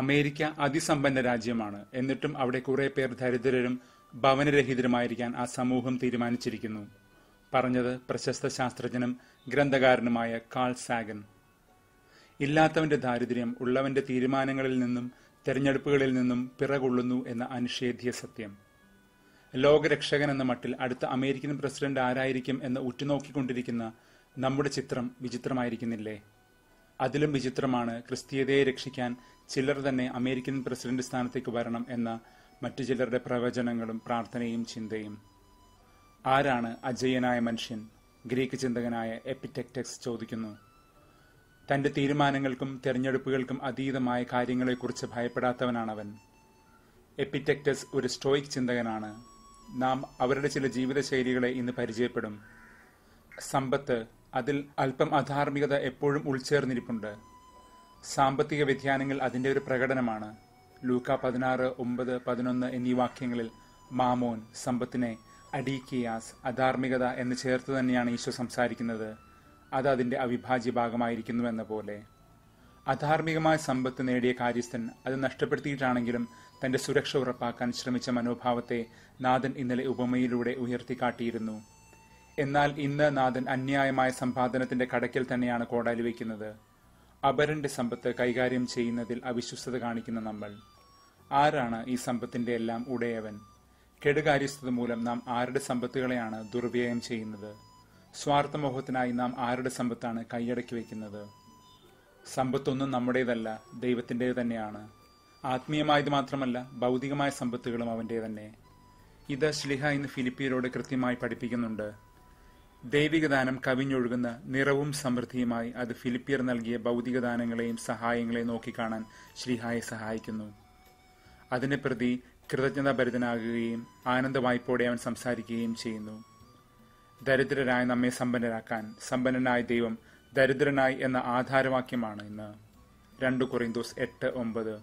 America അതിസമ്പന്ന രാജ്യമാണ് എന്നിട്ടും അവിടെ കുറെ പേർ ദരിദ്രരും ഭവനരഹിതരുമായിരിക്കാൻ ആ സമൂഹം തീരുമാനിച്ചിരിക്കുന്നു പറഞ്ഞത് പ്രശസ്ത ശാസ്ത്രജ്ഞനും ഗ്രന്ഥകാരനുമായ കാൾ സാഗൻ ഇല്ലാത്തവന്റെ ദാരിദ്ര്യം ഉള്ളവന്റെ തീരുമാനങ്ങളിൽ നിന്നും തെരഞ്ഞെടുപ്പുകളിൽ നിന്നും പിറകൊള്ളുന്നു എന്ന അനുഷേധ്യ സത്യം ലോകരക്ഷകൻ എന്ന മട്ടിൽ അടുത്ത അമേരിക്കൻ പ്രസിഡന്റ് ആരായിരിക്കും എന്ന് ഉറ്റുനോക്കിക്കൊണ്ടിരിക്കുന്ന നമ്മുടെ ചിത്രം വിചിത്രമായിരിക്കുന്നില്ലേ അതിലും വിചിത്രമാണ് ക്രിസ്തീയതയെ രക്ഷിക്കാൻ ചിലർ തന്നെ അമേരിക്കൻ പ്രസിഡന്റ് സ്ഥാനത്തേക്ക് വരണം എന്ന മറ്റു ചിലരുടെ പ്രവചനങ്ങളും പ്രാർത്ഥനയും ചിന്തയും ആരാണ് അജയനായ മനുഷ്യൻ ഗ്രീക്ക് ചിന്തകനായ എപ്പിറ്റെക്ടെക്സ് ചോദിക്കുന്നു തന്റെ തീരുമാനങ്ങൾക്കും തെരഞ്ഞെടുപ്പുകൾക്കും അതീതമായ കാര്യങ്ങളെക്കുറിച്ച് ഭയപ്പെടാത്തവനാണവൻ എപ്പിറ്റെക്ടസ് ഒരു സ്റ്റോയിക് ചിന്തകനാണ് നാം അവരുടെ ചില ജീവിതശൈലികളെ ഇന്ന് പരിചയപ്പെടും സമ്പത്ത് അതിൽ അല്പം അധാർമികത എപ്പോഴും ഉൾച്ചേർന്നിരിപ്പുണ്ട് സാമ്പത്തിക വ്യതിയാനങ്ങൾ അതിൻ്റെ ഒരു പ്രകടനമാണ് ലൂക്ക പതിനാറ് ഒമ്പത് പതിനൊന്ന് എന്നീ വാക്യങ്ങളിൽ മാമോൻ സമ്പത്തിനെ അഡീക്കിയാസ് അധാർമികത എന്ന് ചേർത്ത് തന്നെയാണ് ഈശോ സംസാരിക്കുന്നത് അത് അതിൻ്റെ അവിഭാജ്യ ഭാഗമായിരിക്കുന്നു എന്ന പോലെ അധാർമികമായ സമ്പത്ത് നേടിയ കാര്യസ്ഥൻ അത് നഷ്ടപ്പെടുത്തിയിട്ടാണെങ്കിലും തന്റെ സുരക്ഷ ഉറപ്പാക്കാൻ ശ്രമിച്ച മനോഭാവത്തെ നാഥൻ ഇന്നലെ ഉപമയിലൂടെ ഉയർത്തിക്കാട്ടിയിരുന്നു എന്നാൽ ഇന്ന് നാഥൻ അന്യായമായ സമ്പാദനത്തിന്റെ കടക്കിൽ തന്നെയാണ് കോടാലി വയ്ക്കുന്നത് അപരന്റെ സമ്പത്ത് കൈകാര്യം ചെയ്യുന്നതിൽ അവിശ്വസ്തത കാണിക്കുന്ന നമ്മൾ ആരാണ് ഈ സമ്പത്തിന്റെ എല്ലാം ഉടയവൻ കെടുകാര്യസ്ഥത മൂലം നാം ആരുടെ സമ്പത്തുകളെയാണ് ദുർവ്യയം ചെയ്യുന്നത് സ്വാർത്ഥമോഹത്തിനായി നാം ആരുടെ സമ്പത്താണ് കൈയടക്കി വയ്ക്കുന്നത് സമ്പത്തൊന്നും നമ്മുടേതല്ല ദൈവത്തിൻ്റെ തന്നെയാണ് ആത്മീയമായത് മാത്രമല്ല ഭൗതികമായ സമ്പത്തുകളും അവൻ്റെ തന്നെ ഇത് ശ്ലിഹ ഇന്ന് ഫിലിപ്പിയരോട് കൃത്യമായി പഠിപ്പിക്കുന്നുണ്ട് ദൈവികദാനം കവിഞ്ഞൊഴുകുന്ന നിറവും സമൃദ്ധിയുമായി അത് ഫിലിപ്പിയർ നൽകിയ ഭൗതികദാനങ്ങളെയും സഹായങ്ങളെയും നോക്കിക്കാണാൻ ശ്രീഹായെ സഹായിക്കുന്നു അതിനെ പ്രതി കൃതജ്ഞതാഭരിതനാകുകയും ആനന്ദവായ്പോടെ അവൻ സംസാരിക്കുകയും ചെയ്യുന്നു ദരിദ്രരായ നമ്മെ സമ്പന്നരാക്കാൻ സമ്പന്നനായ ദൈവം ദരിദ്രനായി എന്ന ആധാരവാക്യമാണ് ഇന്ന് രണ്ട് കുറിന്തോസ് എട്ട് ഒമ്പത്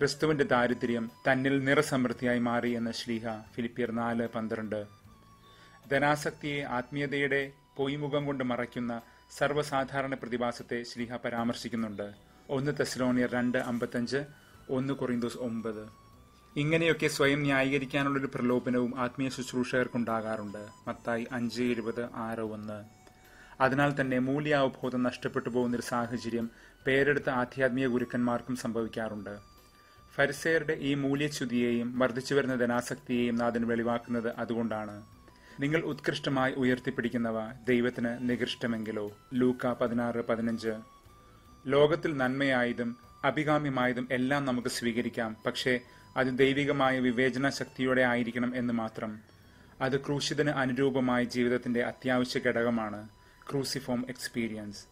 ക്രിസ്തുവിന്റെ ദാരിദ്ര്യം തന്നിൽ നിറസമൃദ്ധിയായി മാറി എന്ന ശ്ലീഹ ഫിലിപ്പിയർ നാല് പന്ത്രണ്ട് ധനാസക്തിയെ ആത്മീയതയുടെ പൊയ്മുഖം കൊണ്ട് മറയ്ക്കുന്ന സർവ്വസാധാരണ പ്രതിഭാസത്തെ ശ്രീഹ പരാമർശിക്കുന്നുണ്ട് ഒന്ന് തെസ്ലോണിയർ രണ്ട് അമ്പത്തഞ്ച് ഒന്ന് കൊറിന്തോസ് ഒമ്പത് ഇങ്ങനെയൊക്കെ സ്വയം ന്യായീകരിക്കാനുള്ളൊരു പ്രലോഭനവും ആത്മീയ ശുശ്രൂഷകർക്കുണ്ടാകാറുണ്ട് മത്തായി അഞ്ച് എഴുപത് ആറ് ഒന്ന് അതിനാൽ തന്നെ മൂല്യാവബോധം നഷ്ടപ്പെട്ടു പോകുന്നൊരു സാഹചര്യം പേരെടുത്ത ആധ്യാത്മിക ഗുരുക്കന്മാർക്കും സംഭവിക്കാറുണ്ട് ഫരിസയരുടെ ഈ മൂല്യച്യുതിയെയും വർദ്ധിച്ചു വരുന്ന ധനാസക്തിയെയും നാഥൻ വെളിവാക്കുന്നത് അതുകൊണ്ടാണ് നിങ്ങൾ ഉത്കൃഷ്ടമായി ഉയർത്തിപ്പിടിക്കുന്നവ ദൈവത്തിന് നികൃഷ്ടമെങ്കിലോ ലൂക്ക പതിനാറ് പതിനഞ്ച് ലോകത്തിൽ നന്മയായതും അഭികാമ്യമായതും എല്ലാം നമുക്ക് സ്വീകരിക്കാം പക്ഷേ അത് ദൈവികമായ വിവേചന ശക്തിയോടെ ആയിരിക്കണം എന്ന് മാത്രം അത് ക്രൂശിതന് അനുരൂപമായ ജീവിതത്തിന്റെ അത്യാവശ്യ ഘടകമാണ് ക്രൂസിഫോം എക്സ്പീരിയൻസ്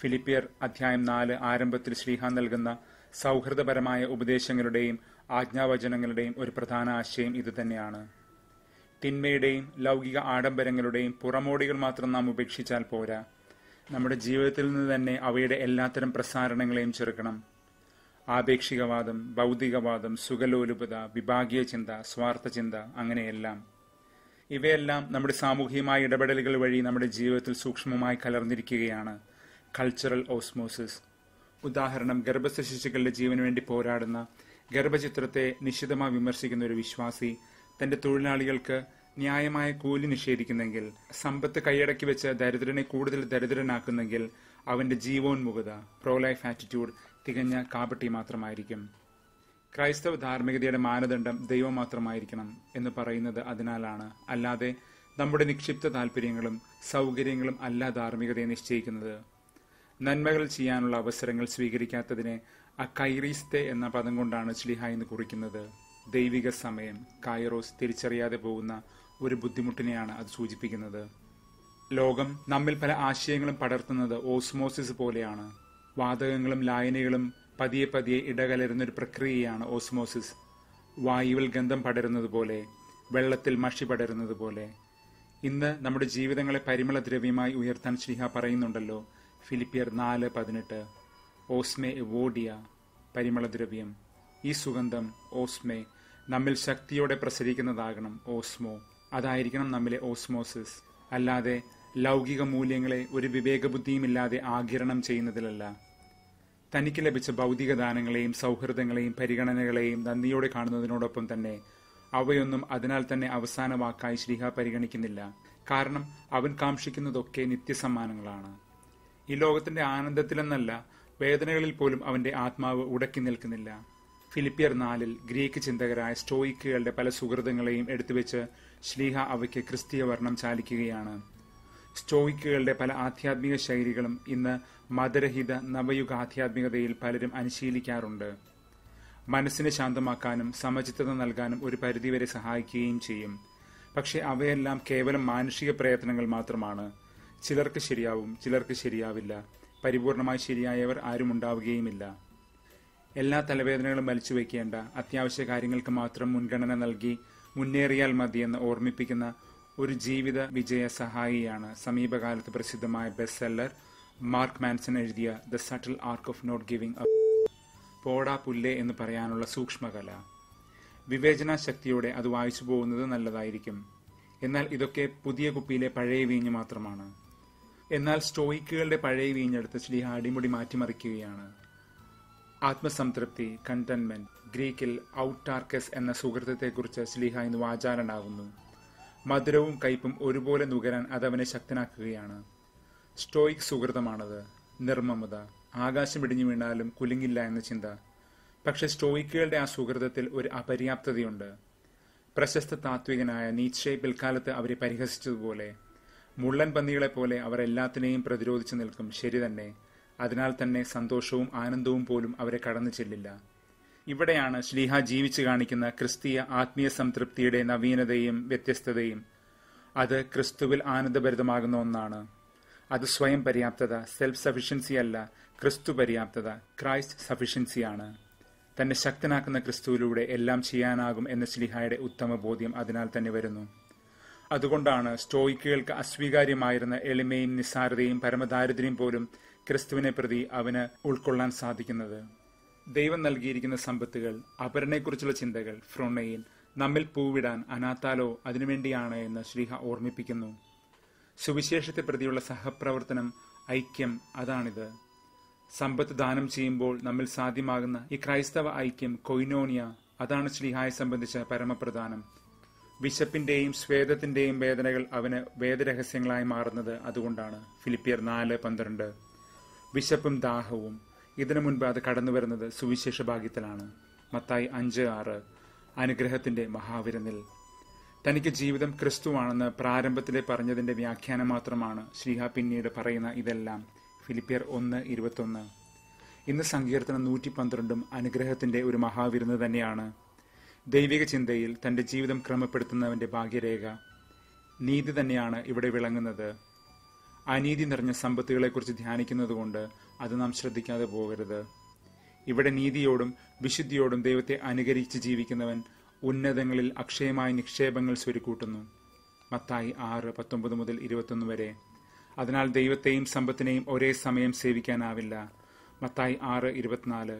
ഫിലിപ്പിയർ അധ്യായം നാല് ആരംഭത്തിൽ ശ്രീഹാൻ നൽകുന്ന സൗഹൃദപരമായ ഉപദേശങ്ങളുടെയും ആജ്ഞാവചനങ്ങളുടെയും ഒരു പ്രധാന ആശയം ഇതുതന്നെയാണ് തിന്മയുടെയും ലൗകിക ആഡംബരങ്ങളുടെയും പുറമോടികൾ മാത്രം നാം ഉപേക്ഷിച്ചാൽ പോരാ നമ്മുടെ ജീവിതത്തിൽ നിന്ന് തന്നെ അവയുടെ എല്ലാത്തരം പ്രസാരണങ്ങളെയും ചെറുക്കണം ആപേക്ഷികവാദം ഭൗതികവാദം സുഖലോലുപത വിഭാഗീയ ചിന്ത സ്വാർത്ഥ ചിന്ത അങ്ങനെയെല്ലാം ഇവയെല്ലാം നമ്മുടെ സാമൂഹികമായ ഇടപെടലുകൾ വഴി നമ്മുടെ ജീവിതത്തിൽ സൂക്ഷ്മമായി കലർന്നിരിക്കുകയാണ് കൾച്ചറൽ ഓസ്മോസിസ് ഉദാഹരണം ഗർഭസ്ഥ ശിശുക്കളുടെ ജീവന് വേണ്ടി പോരാടുന്ന ഗർഭചിത്രത്തെ നിശിതമായി വിമർശിക്കുന്ന ഒരു വിശ്വാസി തന്റെ തൊഴിലാളികൾക്ക് ന്യായമായ കൂലി നിഷേധിക്കുന്നെങ്കിൽ സമ്പത്ത് കൈയടക്കി വെച്ച് ദരിദ്രനെ കൂടുതൽ ദരിദ്രനാക്കുന്നെങ്കിൽ അവന്റെ ജീവോന്മുഖത പ്രോലൈഫ് ആറ്റിറ്റ്യൂഡ് തികഞ്ഞ കാപട്ടി മാത്രമായിരിക്കും ക്രൈസ്തവ ധാർമ്മികതയുടെ മാനദണ്ഡം ദൈവം മാത്രമായിരിക്കണം എന്ന് പറയുന്നത് അതിനാലാണ് അല്ലാതെ നമ്മുടെ നിക്ഷിപ്ത താല്പര്യങ്ങളും സൗകര്യങ്ങളും അല്ല ധാർമ്മികതയെ നിശ്ചയിക്കുന്നത് നന്മകൾ ചെയ്യാനുള്ള അവസരങ്ങൾ സ്വീകരിക്കാത്തതിനെ അക്കൈറീസ്തെ എന്ന പദം കൊണ്ടാണ് ശ്ലിഹ എന്ന് കുറിക്കുന്നത് ദൈവിക സമയം കായറോസ് തിരിച്ചറിയാതെ പോകുന്ന ഒരു ബുദ്ധിമുട്ടിനെയാണ് അത് സൂചിപ്പിക്കുന്നത് ലോകം നമ്മിൽ പല ആശയങ്ങളും പടർത്തുന്നത് ഓസ്മോസിസ് പോലെയാണ് വാതകങ്ങളും ലായനികളും പതിയെ പതിയെ ഇടകലരുന്ന ഒരു പ്രക്രിയയാണ് ഓസ്മോസിസ് വായുവിൽ ഗന്ധം പടരുന്നത് പോലെ വെള്ളത്തിൽ മഷി പടരുന്നത് പോലെ ഇന്ന് നമ്മുടെ ജീവിതങ്ങളെ പരിമള ദ്രവ്യമായി ഉയർത്താൻ ശ്രീഹ പറയുന്നുണ്ടല്ലോ ഫിലിപ്പിയർ നാല് പതിനെട്ട് ഓസ്മെ എവോഡിയ പരിമള ദ്രവ്യം ഈ സുഗന്ധം ഓസ്മേ നമ്മിൽ ശക്തിയോടെ പ്രസരിക്കുന്നതാകണം ഓസ്മോ അതായിരിക്കണം നമ്മിലെ ഓസ്മോസിസ് അല്ലാതെ ലൗകിക മൂല്യങ്ങളെ ഒരു വിവേകബുദ്ധിയുമില്ലാതെ ആകിരണം ചെയ്യുന്നതിലല്ല തനിക്ക് ലഭിച്ച ഭൗതിക ദാനങ്ങളെയും സൗഹൃദങ്ങളെയും പരിഗണനകളെയും നന്ദിയോടെ കാണുന്നതിനോടൊപ്പം തന്നെ അവയൊന്നും അതിനാൽ തന്നെ അവസാന വാക്കായി ശ്രീഹ പരിഗണിക്കുന്നില്ല കാരണം അവൻ കാക്ഷിക്കുന്നതൊക്കെ നിത്യസമ്മാനങ്ങളാണ് ഈ ലോകത്തിന്റെ ആനന്ദത്തിലെന്നല്ല വേദനകളിൽ പോലും അവന്റെ ആത്മാവ് ഉടക്കി നിൽക്കുന്നില്ല ഫിലിപ്പിയർ നാലിൽ ഗ്രീക്ക് ചിന്തകരായ സ്റ്റോയിക്കുകളുടെ പല സുഹൃതങ്ങളെയും എടുത്തുവെച്ച് ശ്ലീഹ അവയ്ക്ക് ക്രിസ്തീയ വർണ്ണം ചാലിക്കുകയാണ് സ്റ്റോയിക്കുകളുടെ പല ആധ്യാത്മിക ശൈലികളും ഇന്ന് മതരഹിത നവയുഗ ആധ്യാത്മികതയിൽ പലരും അനുശീലിക്കാറുണ്ട് മനസ്സിനെ ശാന്തമാക്കാനും സമചിത്തത നൽകാനും ഒരു പരിധിവരെ സഹായിക്കുകയും ചെയ്യും പക്ഷെ അവയെല്ലാം കേവലം മാനുഷിക പ്രയത്നങ്ങൾ മാത്രമാണ് ചിലർക്ക് ശരിയാവും ചിലർക്ക് ശരിയാവില്ല പരിപൂർണമായി ശരിയായവർ ആരും ഉണ്ടാവുകയുമില്ല എല്ലാ തലവേദനകളും വലിച്ചു വയ്ക്കേണ്ട അത്യാവശ്യ കാര്യങ്ങൾക്ക് മാത്രം മുൻഗണന നൽകി മുന്നേറിയാൽ മതിയെന്ന് ഓർമ്മിപ്പിക്കുന്ന ഒരു ജീവിത വിജയ സഹായിയാണ് സമീപകാലത്ത് പ്രസിദ്ധമായ ബെസ്റ്റ് സെല്ലർ മാർക്ക് മാൻസൺ എഴുതിയ the subtle art of not giving up പോടാ പുല്ലേ എന്ന് പറയാനുള്ള സൂക്ഷ്മകല വിവേചന ശക്തിയോടെ അത് വായിച്ചു പോകുന്നത് നല്ലതായിരിക്കും എന്നാൽ ഇതൊക്കെ പുതിയ കുപ്പിയിലെ പഴയ വീഞ്ഞ് മാത്രമാണ് എന്നാൽ സ്റ്റോയിക്കുകളുടെ പഴയ വീഞ്ഞെടുത്ത് ശ്രീ അടിമുടി മാറ്റിമറിക്കുകയാണ് ആത്മസംതൃപ്തി കണ്ടൻമെന്റ് ഗ്രീക്കിൽ ഔട്ടാർക്കസ് എന്ന സുഹൃത്തെക്കുറിച്ച് ശ്ലീഹ ഇന്ന് വാചാലനാകുന്നു മധുരവും കയ്പും ഒരുപോലെ നുകരാൻ അതവനെ ശക്തനാക്കുകയാണ് സ്റ്റോയിക് സുഹൃതമാണത് നിർമ്മമത ആകാശം ഇടിഞ്ഞു വീണാലും കുലുങ്ങില്ല എന്ന ചിന്ത പക്ഷെ സ്റ്റോയിക്കുകളുടെ ആ സുഹൃതത്തിൽ ഒരു അപര്യാപ്തതയുണ്ട് പ്രശസ്ത താത്വികനായ നീച്ചെ പിൽക്കാലത്ത് അവരെ പരിഹസിച്ചതുപോലെ മുള്ളൻ പന്നികളെപ്പോലെ അവർ എല്ലാത്തിനെയും പ്രതിരോധിച്ചു നിൽക്കും ശരി തന്നെ അതിനാൽ തന്നെ സന്തോഷവും ആനന്ദവും പോലും അവരെ കടന്നു ചെല്ലില്ല ഇവിടെയാണ് ശ്ലീഹ ജീവിച്ചു കാണിക്കുന്ന ക്രിസ്തീയ ആത്മീയ സംതൃപ്തിയുടെ നവീനതയും വ്യത്യസ്തതയും അത് ക്രിസ്തുവിൽ ആനന്ദഭരിതമാകുന്ന ഒന്നാണ് അത് സ്വയം പര്യാപ്തത സെൽഫ് സഫിഷ്യൻസി അല്ല ക്രിസ്തു പര്യാപ്തത ക്രൈസ്റ്റ് സഫിഷ്യൻസിയാണ് തന്നെ ശക്തനാക്കുന്ന ക്രിസ്തുവിലൂടെ എല്ലാം ചെയ്യാനാകും എന്ന ശ്ലീഹായുടെ ഉത്തമ ബോധ്യം അതിനാൽ തന്നെ വരുന്നു അതുകൊണ്ടാണ് സ്റ്റോയിക്കുകൾക്ക് അസ്വീകാര്യമായിരുന്ന എളിമയും നിസ്സാരതയും പരമദാരിദ്ര്യം പോലും ക്രിസ്തുവിനെ പ്രതി അവന് ഉൾക്കൊള്ളാൻ സാധിക്കുന്നത് ദൈവം നൽകിയിരിക്കുന്ന സമ്പത്തുകൾ അപരനെക്കുറിച്ചുള്ള ചിന്തകൾ ഫ്രോണയിൽ നമ്മിൽ പൂവിടാൻ അനാത്താലോ അതിനുവേണ്ടിയാണ് എന്ന് ശ്രീഹ ഓർമ്മിപ്പിക്കുന്നു സുവിശേഷത്തെ പ്രതിയുള്ള സഹപ്രവർത്തനം ഐക്യം അതാണിത് സമ്പത്ത് ദാനം ചെയ്യുമ്പോൾ നമ്മിൽ സാധ്യമാകുന്ന ഈ ക്രൈസ്തവ ഐക്യം കൊയിനോണിയ അതാണ് ശ്രീഹായെ സംബന്ധിച്ച പരമപ്രധാനം വിശപ്പിന്റെയും സ്വേദത്തിന്റെയും വേദനകൾ അവന് വേദരഹസ്യങ്ങളായി മാറുന്നത് അതുകൊണ്ടാണ് ഫിലിപ്പിയർ നാല് പന്ത്രണ്ട് വിശപ്പും ദാഹവും ഇതിനു മുൻപ് അത് കടന്നു വരുന്നത് സുവിശേഷ ഭാഗ്യത്തിലാണ് മത്തായി അഞ്ച് ആറ് അനുഗ്രഹത്തിന്റെ മഹാവിരുന്നിൽ തനിക്ക് ജീവിതം ക്രിസ്തുവാണെന്ന് പ്രാരംഭത്തിലെ പറഞ്ഞതിന്റെ വ്യാഖ്യാനം മാത്രമാണ് ശ്രീഹ പിന്നീട് പറയുന്ന ഇതെല്ലാം ഫിലിപ്പിയർ ഒന്ന് ഇരുപത്തൊന്ന് ഇന്ന് സങ്കീർത്തനം നൂറ്റി പന്ത്രണ്ടും അനുഗ്രഹത്തിന്റെ ഒരു മഹാവിരുന്ന് തന്നെയാണ് ദൈവിക ചിന്തയിൽ തന്റെ ജീവിതം ക്രമപ്പെടുത്തുന്നവന്റെ ഭാഗ്യരേഖ നീതി തന്നെയാണ് ഇവിടെ വിളങ്ങുന്നത് അനീതി നിറഞ്ഞ സമ്പത്തുകളെക്കുറിച്ച് ധ്യാനിക്കുന്നതുകൊണ്ട് അത് നാം ശ്രദ്ധിക്കാതെ പോകരുത് ഇവിടെ നീതിയോടും വിശുദ്ധിയോടും ദൈവത്തെ അനുകരിച്ച് ജീവിക്കുന്നവൻ ഉന്നതങ്ങളിൽ അക്ഷയമായ നിക്ഷേപങ്ങൾ സ്വരുക്കൂട്ടുന്നു മത്തായി ആറ് പത്തൊമ്പത് മുതൽ ഇരുപത്തൊന്ന് വരെ അതിനാൽ ദൈവത്തെയും സമ്പത്തിനെയും ഒരേ സമയം സേവിക്കാനാവില്ല മത്തായി ആറ് ഇരുപത്തിനാല്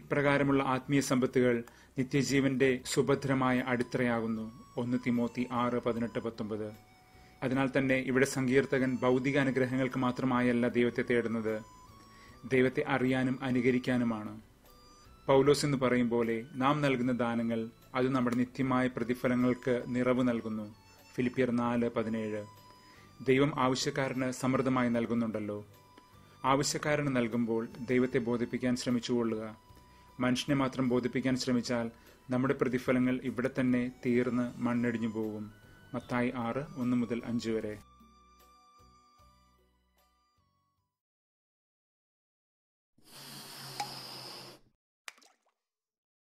ഇപ്രകാരമുള്ള ആത്മീയ സമ്പത്തുകൾ നിത്യജീവന്റെ സുഭദ്രമായ അടിത്തറയാകുന്നു ഒന്ന് തിമോത്തി ആറ് പതിനെട്ട് പത്തൊമ്പത് അതിനാൽ തന്നെ ഇവിടെ സങ്കീർത്തകൻ ഭൗതിക അനുഗ്രഹങ്ങൾക്ക് മാത്രമായല്ല ദൈവത്തെ തേടുന്നത് ദൈവത്തെ അറിയാനും അനുകരിക്കാനുമാണ് പൗലോസ് എന്ന് പറയും പോലെ നാം നൽകുന്ന ദാനങ്ങൾ അത് നമ്മുടെ നിത്യമായ പ്രതിഫലങ്ങൾക്ക് നിറവ് നൽകുന്നു ഫിലിപ്പിയർ നാല് പതിനേഴ് ദൈവം ആവശ്യക്കാരന് സമൃദ്ധമായി നൽകുന്നുണ്ടല്ലോ ആവശ്യക്കാരന് നൽകുമ്പോൾ ദൈവത്തെ ബോധിപ്പിക്കാൻ ശ്രമിച്ചുകൊള്ളുക മനുഷ്യനെ മാത്രം ബോധിപ്പിക്കാൻ ശ്രമിച്ചാൽ നമ്മുടെ പ്രതിഫലങ്ങൾ ഇവിടെ തന്നെ തീർന്ന് മണ്ണടിഞ്ഞു പോകും മത്തായി ആറ് ഒന്ന് മുതൽ അഞ്ച് വരെ